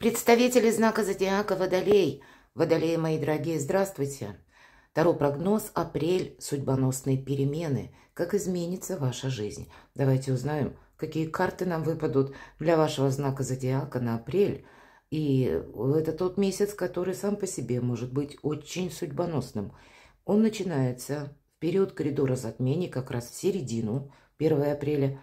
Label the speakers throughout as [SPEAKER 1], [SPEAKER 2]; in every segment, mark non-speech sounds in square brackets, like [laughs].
[SPEAKER 1] Представители знака зодиака Водолей. Водолеи, мои дорогие, здравствуйте. Таро прогноз апрель судьбоносные перемены. Как изменится ваша жизнь? Давайте узнаем, какие карты нам выпадут для вашего знака зодиака на апрель. И это тот месяц, который сам по себе может быть очень судьбоносным. Он начинается в период коридора затмений, как раз в середину, 1 апреля.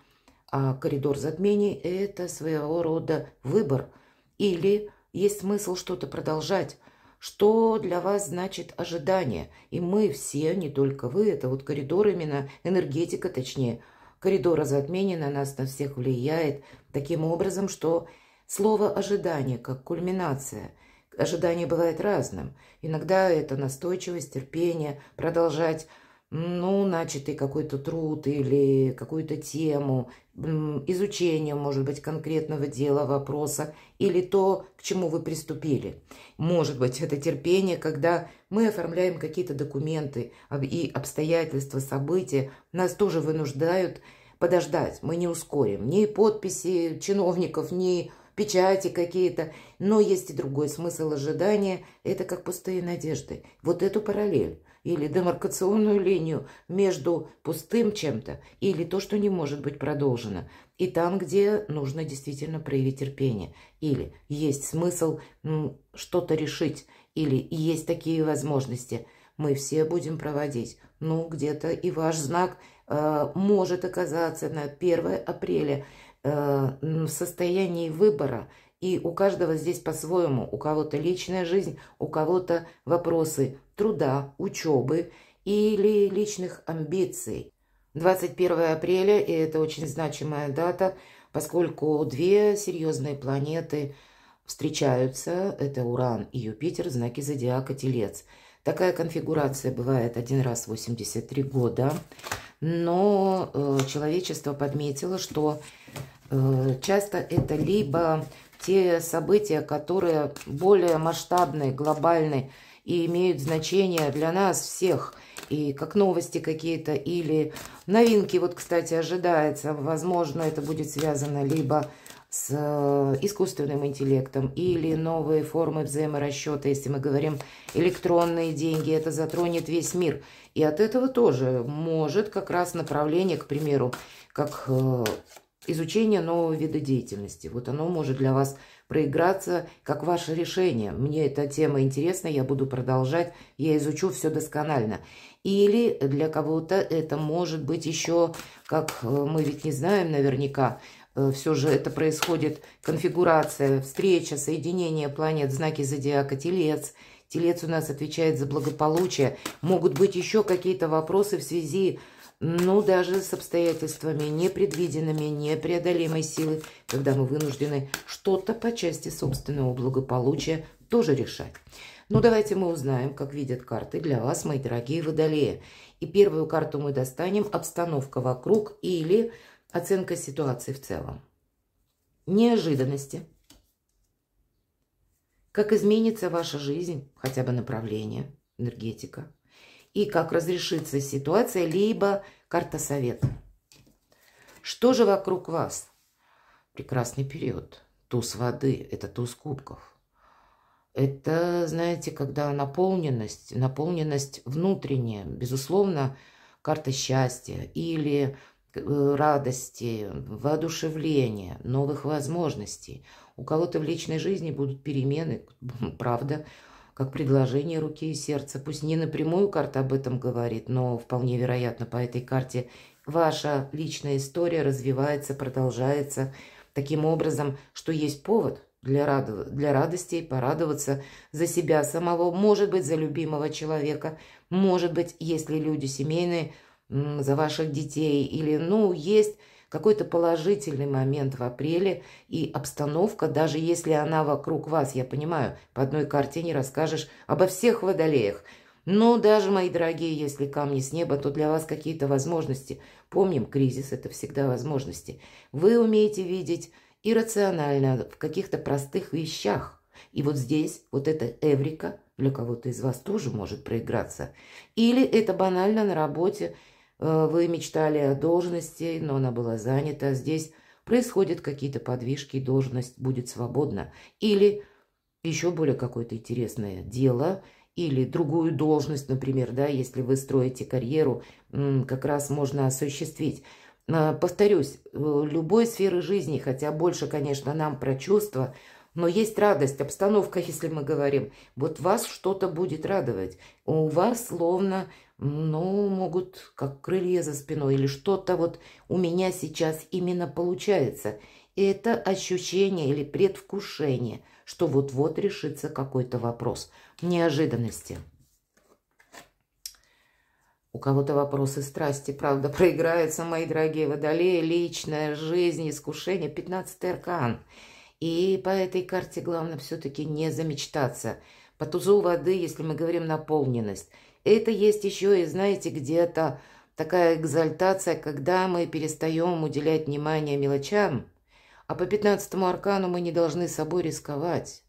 [SPEAKER 1] А коридор затмений – это своего рода выбор – или есть смысл что-то продолжать? Что для вас значит ожидание? И мы все, не только вы, это вот коридор именно, энергетика точнее, коридора затмения на нас на всех влияет таким образом, что слово «ожидание» как кульминация – Ожидание бывает разным. Иногда это настойчивость, терпение, продолжать ну, начатый какой-то труд или какую-то тему, изучение, может быть, конкретного дела, вопроса, или то, к чему вы приступили. Может быть, это терпение, когда мы оформляем какие-то документы и обстоятельства, события, нас тоже вынуждают подождать, мы не ускорим ни подписи чиновников, ни печати какие-то, но есть и другой смысл ожидания, это как пустые надежды. Вот эту параллель или демаркационную линию между пустым чем-то или то, что не может быть продолжено, и там, где нужно действительно проявить терпение, или есть смысл что-то решить, или есть такие возможности, мы все будем проводить. Ну, где-то и ваш знак э, может оказаться на 1 апреля э, в состоянии выбора, и у каждого здесь по-своему. У кого-то личная жизнь, у кого-то вопросы труда, учебы или личных амбиций. 21 апреля – и это очень значимая дата, поскольку две серьезные планеты встречаются – это Уран и Юпитер, знаки зодиака Телец. Такая конфигурация бывает один раз в 83 года, но э, человечество подметило, что э, часто это либо те события, которые более масштабные, глобальные, и имеют значение для нас всех. И как новости какие-то, или новинки, вот, кстати, ожидается. Возможно, это будет связано либо с э, искусственным интеллектом или новые формы взаиморасчета, если мы говорим электронные деньги, это затронет весь мир. И от этого тоже может как раз направление, к примеру, как э, изучение нового вида деятельности. Вот оно может для вас проиграться как ваше решение. Мне эта тема интересна, я буду продолжать, я изучу все досконально. Или для кого-то это может быть еще, как э, мы ведь не знаем наверняка, э, все же это происходит конфигурация, встреча, соединение планет, знаки зодиака, телец. Телец у нас отвечает за благополучие. Могут быть еще какие-то вопросы в связи с ну, даже с обстоятельствами непредвиденными, непреодолимой силы, когда мы вынуждены что-то по части собственного благополучия тоже решать. Ну, давайте мы узнаем, как видят карты для вас, мои дорогие водолеи. И первую карту мы достанем «Обстановка вокруг» или «Оценка ситуации в целом». Неожиданности. Как изменится ваша жизнь, хотя бы направление, энергетика – и как разрешится ситуация, либо карта совета. Что же вокруг вас? Прекрасный период. Туз воды – это туз кубков. Это, знаете, когда наполненность, наполненность внутренняя, безусловно, карта счастья или э, радости, воодушевления, новых возможностей. У кого-то в личной жизни будут перемены, [laughs] правда, как предложение руки и сердца. Пусть не напрямую карта об этом говорит, но вполне вероятно по этой карте ваша личная история развивается, продолжается таким образом, что есть повод для, радо для радости порадоваться за себя самого, может быть, за любимого человека, может быть, если люди семейные, за ваших детей или, ну, есть какой-то положительный момент в апреле и обстановка, даже если она вокруг вас, я понимаю, по одной карте не расскажешь обо всех водолеях. Но даже, мои дорогие, если камни с неба, то для вас какие-то возможности. Помним, кризис – это всегда возможности. Вы умеете видеть иррационально в каких-то простых вещах. И вот здесь вот эта эврика для кого-то из вас тоже может проиграться. Или это банально на работе – Э, вы мечтали о должности, но она была занята. Здесь происходят какие-то подвижки, должность будет свободна. Или еще более какое-то интересное дело, или другую должность, например, да, если вы строите карьеру, как раз можно осуществить. Э, повторюсь, э, любой сферы жизни, хотя больше, конечно, нам про чувства – но есть радость, обстановка, если мы говорим. Вот вас что-то будет радовать. У вас словно, ну, могут, как крылья за спиной, или что-то вот у меня сейчас именно получается. И это ощущение или предвкушение, что вот-вот решится какой-то вопрос. Неожиданности. У кого-то вопросы страсти, правда, [laughs] проиграются, мои дорогие водолеи, личная жизнь, искушение, 15-й аркан – и по этой карте главное все-таки не замечтаться. По тузу воды, если мы говорим наполненность. Это есть еще и, знаете, где-то такая экзальтация, когда мы перестаем уделять внимание мелочам, а по пятнадцатому аркану мы не должны собой рисковать.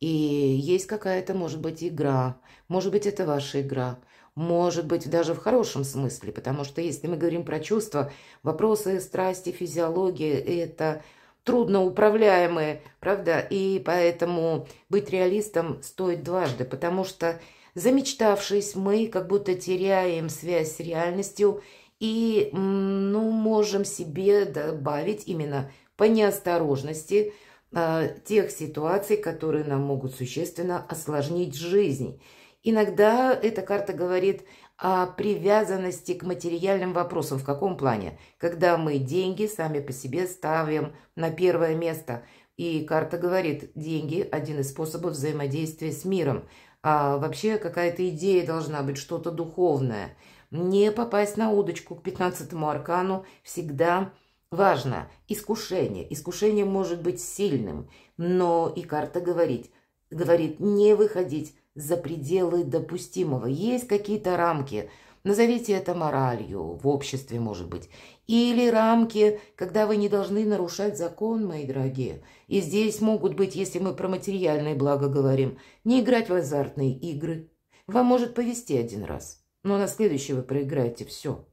[SPEAKER 1] И есть какая-то, может быть, игра, может быть, это ваша игра, может быть, даже в хорошем смысле, потому что если мы говорим про чувства, вопросы страсти, физиологии – это трудно управляемые, правда? И поэтому быть реалистом стоит дважды, потому что замечтавшись, мы как будто теряем связь с реальностью и, ну, можем себе добавить именно по неосторожности э, тех ситуаций, которые нам могут существенно осложнить жизнь. Иногда эта карта говорит о привязанности к материальным вопросам. В каком плане? Когда мы деньги сами по себе ставим на первое место. И карта говорит, деньги – один из способов взаимодействия с миром. А вообще какая-то идея должна быть, что-то духовное. Не попасть на удочку к 15 аркану всегда важно. Искушение. Искушение может быть сильным, но и карта говорит, говорит не выходить за пределы допустимого. Есть какие-то рамки, назовите это моралью в обществе, может быть, или рамки, когда вы не должны нарушать закон, мои дорогие. И здесь могут быть, если мы про материальные блага говорим, не играть в азартные игры. Вам может повезти один раз, но на следующий вы проиграете все.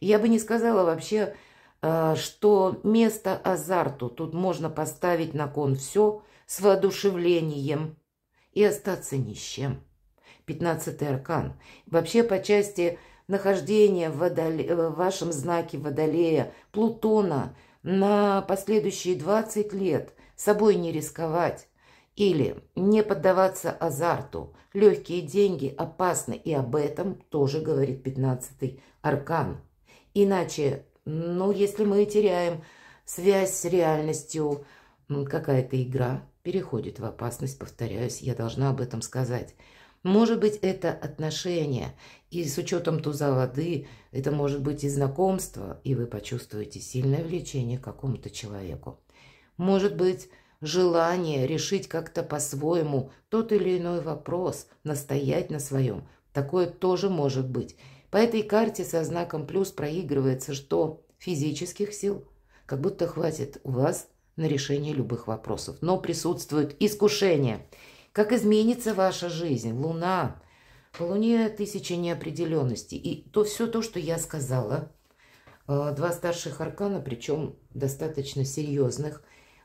[SPEAKER 1] Я бы не сказала вообще, э, что место азарту тут можно поставить на кон все с воодушевлением – и остаться ни с чем. Пятнадцатый аркан. Вообще по части нахождения в, водоле, э, в вашем знаке Водолея Плутона на последующие 20 лет собой не рисковать. Или не поддаваться азарту. Легкие деньги опасны, и об этом тоже говорит пятнадцатый аркан. Иначе, ну, если мы теряем связь с реальностью, какая-то игра – переходит в опасность, повторяюсь, я должна об этом сказать. Может быть, это отношения, и с учетом туза воды, это может быть и знакомство, и вы почувствуете сильное влечение к какому-то человеку. Может быть, желание решить как-то по-своему тот или иной вопрос, настоять на своем. Такое тоже может быть. По этой карте со знаком плюс проигрывается, что физических сил как будто хватит у вас на решение любых вопросов. Но присутствует искушение. Как изменится ваша жизнь? Луна. По Луне тысячи неопределенностей. И то все то, что я сказала. Э, два старших аркана, причем достаточно серьезных.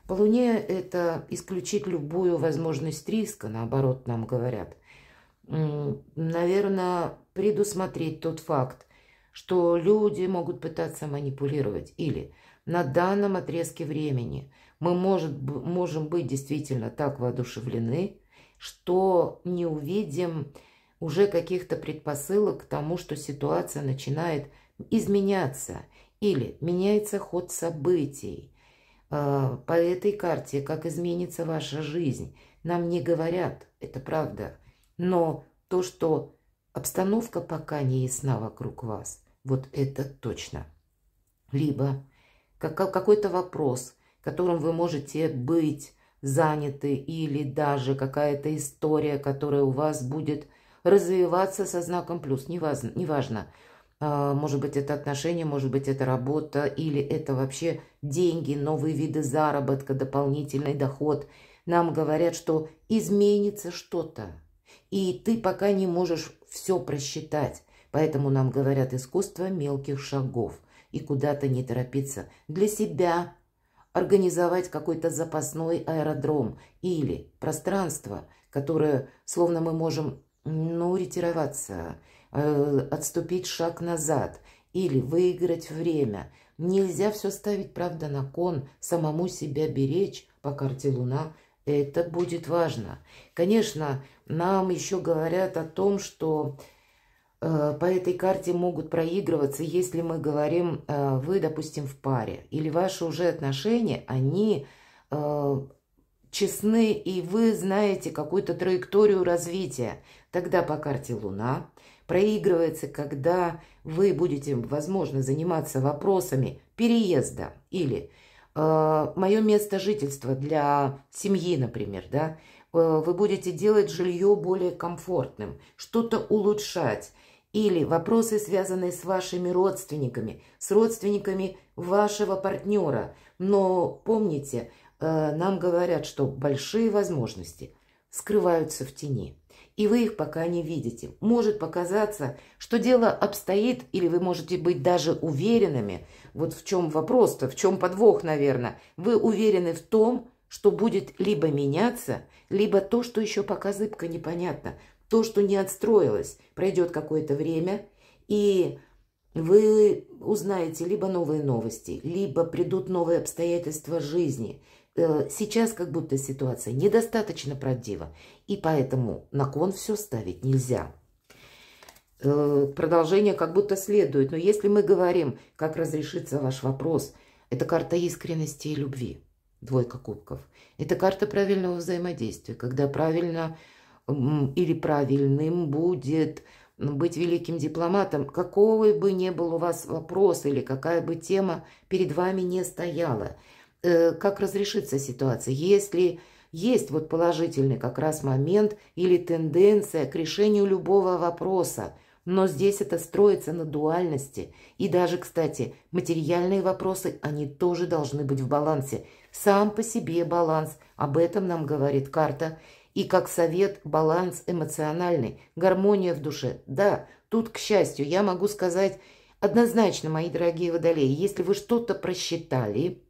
[SPEAKER 1] По Луне это исключить любую возможность риска, наоборот, нам говорят. Наверное, предусмотреть тот факт, что люди могут пытаться манипулировать или на данном отрезке времени – мы может, можем быть действительно так воодушевлены, что не увидим уже каких-то предпосылок к тому, что ситуация начинает изменяться или меняется ход событий. А, по этой карте, как изменится ваша жизнь, нам не говорят, это правда. Но то, что обстановка пока не ясна вокруг вас, вот это точно. Либо какой-то вопрос – которым вы можете быть заняты или даже какая-то история, которая у вас будет развиваться со знаком плюс, неважно. неважно. Может быть, это отношения, может быть, это работа, или это вообще деньги, новые виды заработка, дополнительный доход. Нам говорят, что изменится что-то, и ты пока не можешь все просчитать. Поэтому нам говорят искусство мелких шагов и куда-то не торопиться. Для себя организовать какой-то запасной аэродром или пространство, которое, словно мы можем, ну, ретироваться, э, отступить шаг назад или выиграть время. Нельзя все ставить, правда, на кон, самому себя беречь по карте Луна. Это будет важно. Конечно, нам еще говорят о том, что Э, по этой карте могут проигрываться, если мы говорим, э, вы, допустим, в паре, или ваши уже отношения, они э, честны, и вы знаете какую-то траекторию развития. Тогда по карте Луна проигрывается, когда вы будете, возможно, заниматься вопросами переезда или э, мое место жительства для семьи, например, да, вы будете делать жилье более комфортным, что-то улучшать или вопросы, связанные с вашими родственниками, с родственниками вашего партнера. Но помните, э, нам говорят, что большие возможности скрываются в тени, и вы их пока не видите. Может показаться, что дело обстоит, или вы можете быть даже уверенными, вот в чем вопрос-то, в чем подвох, наверное, вы уверены в том, что будет либо меняться, либо то, что еще пока зыбко непонятно, то, что не отстроилось, пройдет какое-то время, и вы узнаете либо новые новости, либо придут новые обстоятельства жизни. Э, сейчас как будто ситуация недостаточно правдива, и поэтому на кон все ставить нельзя. Э, продолжение как будто следует, но если мы говорим, как разрешится ваш вопрос, это карта искренности и любви, двойка кубков. Это карта правильного взаимодействия, когда правильно или правильным будет быть великим дипломатом, какого бы ни был у вас вопрос или какая бы тема перед вами не стояла, э, как разрешится ситуация, если есть вот положительный как раз момент или тенденция к решению любого вопроса, но здесь это строится на дуальности. И даже, кстати, материальные вопросы, они тоже должны быть в балансе. Сам по себе баланс, об этом нам говорит карта. И как совет – баланс эмоциональный, гармония в душе. Да, тут, к счастью, я могу сказать однозначно, мои дорогие водолеи, если вы что-то просчитали,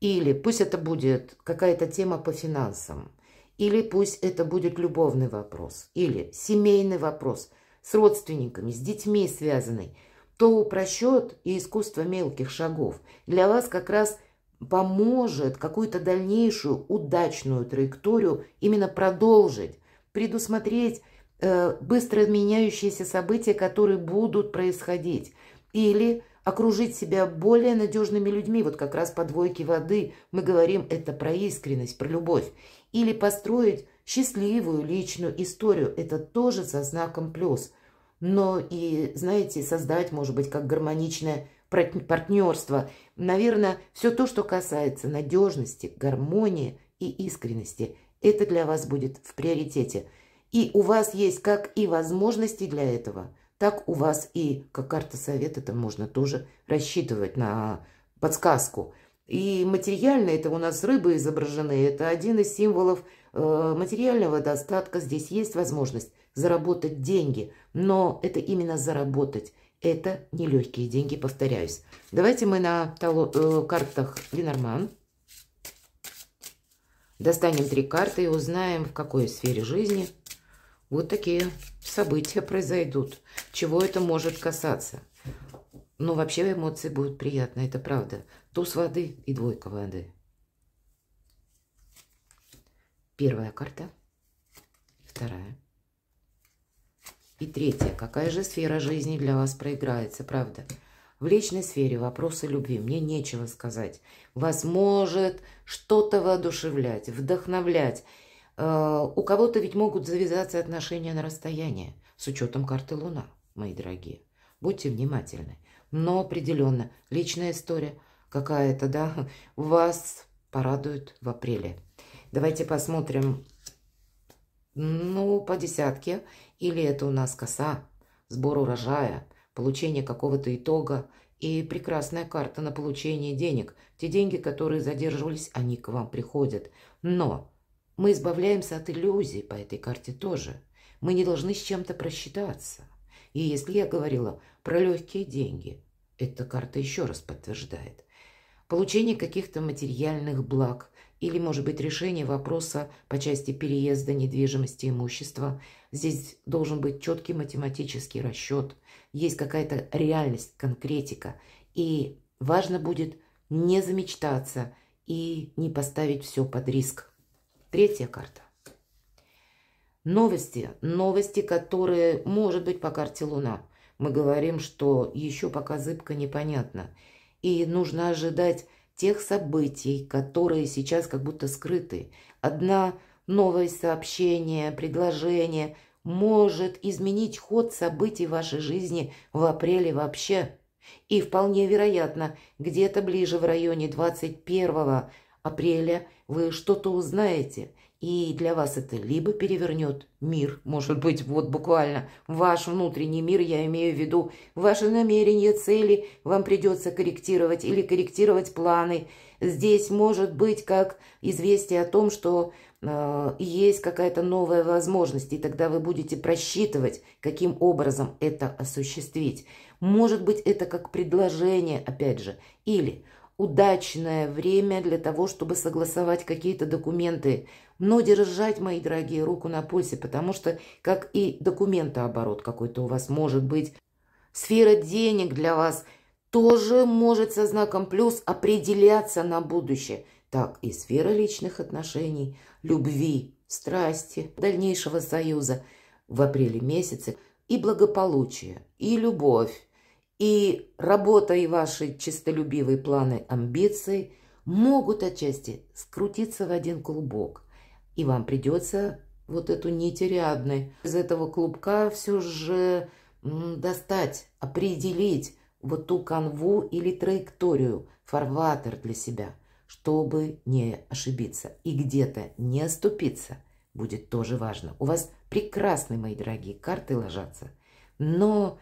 [SPEAKER 1] или пусть это будет какая-то тема по финансам, или пусть это будет любовный вопрос, или семейный вопрос с родственниками, с детьми связанный, то просчет и искусство мелких шагов для вас как раз – поможет какую-то дальнейшую удачную траекторию именно продолжить, предусмотреть э, быстро меняющиеся события, которые будут происходить, или окружить себя более надежными людьми, вот как раз по двойке воды мы говорим это про искренность, про любовь, или построить счастливую личную историю, это тоже со знаком плюс, но и, знаете, создать, может быть, как гармоничное партнерства. Наверное, все то, что касается надежности, гармонии и искренности, это для вас будет в приоритете. И у вас есть как и возможности для этого, так у вас и, как карта совета, это можно тоже рассчитывать на подсказку. И материально это у нас рыбы изображены, это один из символов э, материального достатка. Здесь есть возможность заработать деньги, но это именно заработать. Это нелегкие деньги, повторяюсь. Давайте мы на э, картах Ленорман достанем три карты и узнаем, в какой сфере жизни вот такие события произойдут. Чего это может касаться? Но вообще эмоции будут приятны, это правда. Туз воды и двойка воды. Первая карта. Вторая. И третье. Какая же сфера жизни для вас проиграется, правда? В личной сфере вопросы любви. Мне нечего сказать. Вас может что-то воодушевлять, вдохновлять. Э, у кого-то ведь могут завязаться отношения на расстоянии, с учетом карты Луна, мои дорогие. Будьте внимательны. Но определенно, личная история какая-то, да, вас порадует в апреле. Давайте посмотрим ну, по десятке. Или это у нас коса, сбор урожая, получение какого-то итога и прекрасная карта на получение денег. Те деньги, которые задерживались, они к вам приходят. Но мы избавляемся от иллюзий по этой карте тоже. Мы не должны с чем-то просчитаться. И если я говорила про легкие деньги, эта карта еще раз подтверждает. Получение каких-то материальных благ, или, может быть, решение вопроса по части переезда недвижимости имущества. Здесь должен быть четкий математический расчет, есть какая-то реальность, конкретика. И важно будет не замечтаться и не поставить все под риск. Третья карта. Новости. Новости, которые, может быть, по карте Луна. Мы говорим, что еще пока зыбка непонятно. И нужно ожидать тех событий, которые сейчас как будто скрыты. Одна новость, сообщение, предложение может изменить ход событий вашей жизни в апреле вообще. И вполне вероятно, где-то ближе в районе 21 апреля вы что-то узнаете, и для вас это либо перевернет мир, может быть, вот буквально ваш внутренний мир, я имею в виду ваши намерения, цели, вам придется корректировать или корректировать планы. Здесь может быть как известие о том, что э, есть какая-то новая возможность, и тогда вы будете просчитывать, каким образом это осуществить. Может быть, это как предложение, опять же, или удачное время для того, чтобы согласовать какие-то документы. Но держать, мои дорогие, руку на пульсе, потому что, как и документооборот какой-то у вас может быть, сфера денег для вас тоже может со знаком плюс определяться на будущее. Так и сфера личных отношений, любви, страсти, дальнейшего союза в апреле месяце, и благополучие, и любовь, и работа и ваши чистолюбивые планы амбиции могут отчасти скрутиться в один клубок, и вам придется вот эту нить рядной из этого клубка все же достать, определить вот ту канву или траекторию, фарватер для себя, чтобы не ошибиться и где-то не оступиться, будет тоже важно. У вас прекрасные, мои дорогие, карты ложатся, но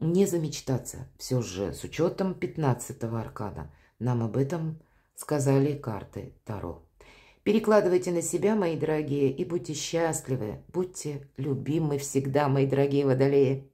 [SPEAKER 1] не замечтаться. Все же с учетом 15-го аркана нам об этом сказали карты Таро. Перекладывайте на себя, мои дорогие, и будьте счастливы, будьте любимы всегда, мои дорогие водолеи.